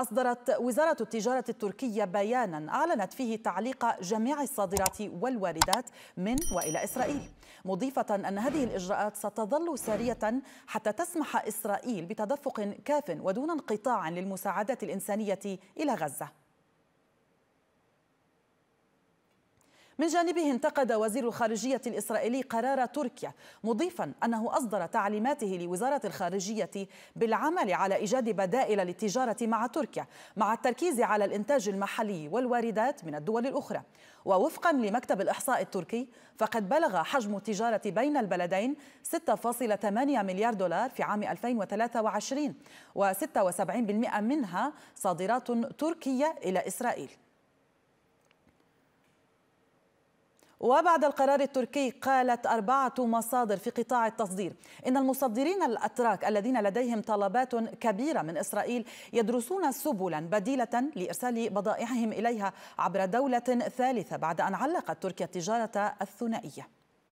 أصدرت وزارة التجارة التركية بيانا أعلنت فيه تعليق جميع الصادرات والواردات من وإلى إسرائيل مضيفة أن هذه الإجراءات ستظل سارية حتى تسمح إسرائيل بتدفق كاف ودون انقطاع للمساعدات الإنسانية إلى غزة من جانبه انتقد وزير الخارجية الإسرائيلي قرار تركيا مضيفا أنه أصدر تعليماته لوزارة الخارجية بالعمل على إيجاد بدائل للتجارة مع تركيا مع التركيز على الإنتاج المحلي والواردات من الدول الأخرى ووفقا لمكتب الإحصاء التركي فقد بلغ حجم التجارة بين البلدين 6.8 مليار دولار في عام 2023 و76% منها صادرات تركية إلى إسرائيل وبعد القرار التركي قالت أربعة مصادر في قطاع التصدير إن المصدرين الأتراك الذين لديهم طلبات كبيرة من إسرائيل يدرسون سبلا بديلة لإرسال بضائعهم إليها عبر دولة ثالثة بعد أن علقت تركيا التجارة الثنائية